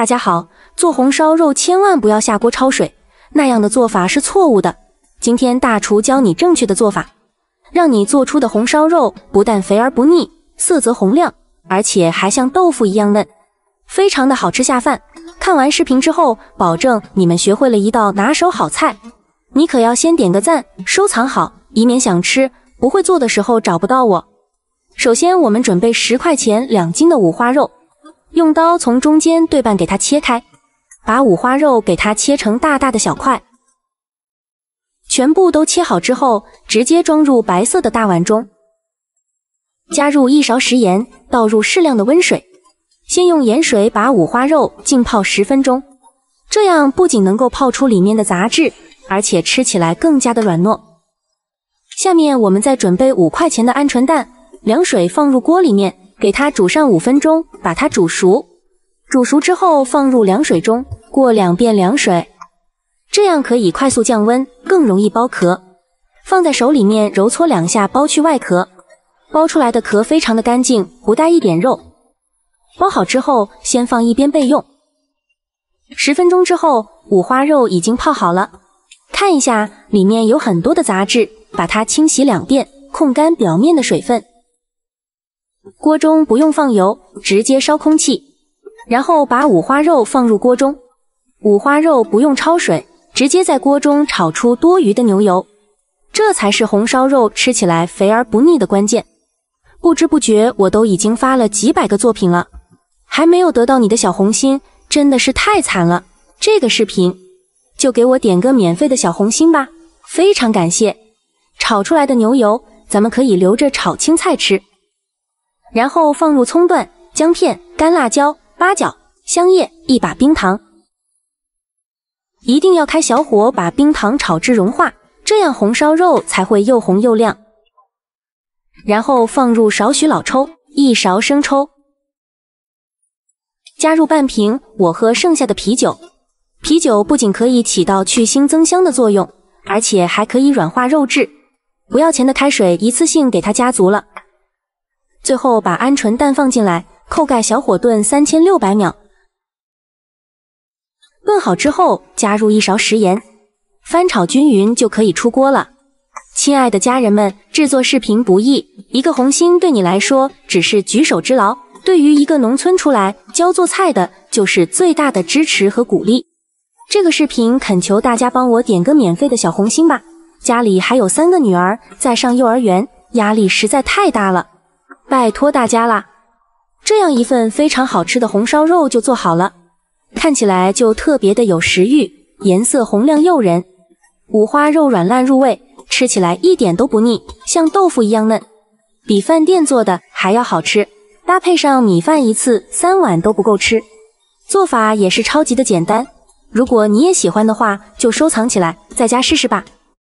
大家好，做红烧肉千万不要下锅焯水，那样的做法是错误的。今天大厨教你正确的做法，让你做出的红烧肉不但肥而不腻，色泽红亮，而且还像豆腐一样嫩，非常的好吃下饭。看完视频之后，保证你们学会了一道拿手好菜，你可要先点个赞，收藏好，以免想吃不会做的时候找不到我。首先，我们准备十块钱两斤的五花肉。用刀从中间对半给它切开，把五花肉给它切成大大的小块。全部都切好之后，直接装入白色的大碗中，加入一勺食盐，倒入适量的温水，先用盐水把五花肉浸泡十分钟。这样不仅能够泡出里面的杂质，而且吃起来更加的软糯。下面我们再准备五块钱的鹌鹑蛋，凉水放入锅里面。给它煮上五分钟，把它煮熟。煮熟之后放入凉水中过两遍凉水，这样可以快速降温，更容易剥壳。放在手里面揉搓两下，剥去外壳。剥出来的壳非常的干净，不带一点肉。剥好之后先放一边备用。十分钟之后，五花肉已经泡好了。看一下，里面有很多的杂质，把它清洗两遍，控干表面的水分。锅中不用放油，直接烧空气，然后把五花肉放入锅中。五花肉不用焯水，直接在锅中炒出多余的牛油，这才是红烧肉吃起来肥而不腻的关键。不知不觉我都已经发了几百个作品了，还没有得到你的小红心，真的是太惨了。这个视频就给我点个免费的小红心吧，非常感谢。炒出来的牛油，咱们可以留着炒青菜吃。然后放入葱段、姜片、干辣椒、八角、香叶一把，冰糖。一定要开小火把冰糖炒至融化，这样红烧肉才会又红又亮。然后放入少许老抽，一勺生抽，加入半瓶我喝剩下的啤酒。啤酒不仅可以起到去腥增香的作用，而且还可以软化肉质。不要钱的开水一次性给它加足了。最后把鹌鹑蛋放进来，扣盖小火炖三千六百秒。炖好之后加入一勺食盐，翻炒均匀就可以出锅了。亲爱的家人们，制作视频不易，一个红心对你来说只是举手之劳，对于一个农村出来教做菜的，就是最大的支持和鼓励。这个视频恳求大家帮我点个免费的小红心吧。家里还有三个女儿在上幼儿园，压力实在太大了。拜托大家啦！这样一份非常好吃的红烧肉就做好了，看起来就特别的有食欲，颜色红亮诱人，五花肉软烂入味，吃起来一点都不腻，像豆腐一样嫩，比饭店做的还要好吃。搭配上米饭，一次三碗都不够吃。做法也是超级的简单，如果你也喜欢的话，就收藏起来，在家试试吧。